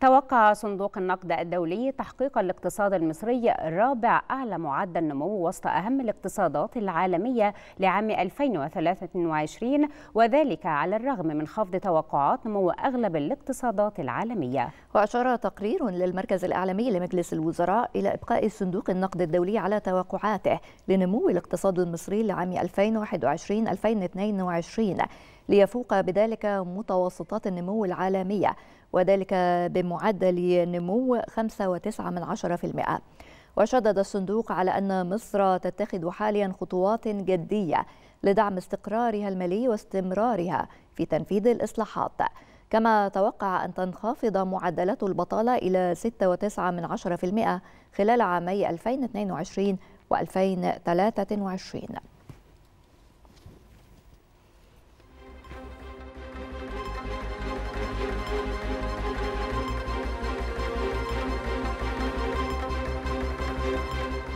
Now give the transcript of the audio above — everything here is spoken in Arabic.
توقع صندوق النقد الدولي تحقيق الاقتصاد المصري رابع أعلى معدل نمو وسط أهم الاقتصادات العالمية لعام 2023 وذلك على الرغم من خفض توقعات نمو أغلب الاقتصادات العالمية وأشار تقرير للمركز الإعلامي لمجلس الوزراء إلى إبقاء صندوق النقد الدولي على توقعاته لنمو الاقتصاد المصري لعام 2021-2022 ليفوق بذلك متوسطات النمو العالمية وذلك بمعدل نمو 5.9% وشدد الصندوق على أن مصر تتخذ حاليا خطوات جدية لدعم استقرارها المالي واستمرارها في تنفيذ الإصلاحات كما توقع أن تنخفض معدلات البطالة إلى 6.9% خلال عامي 2022 و2023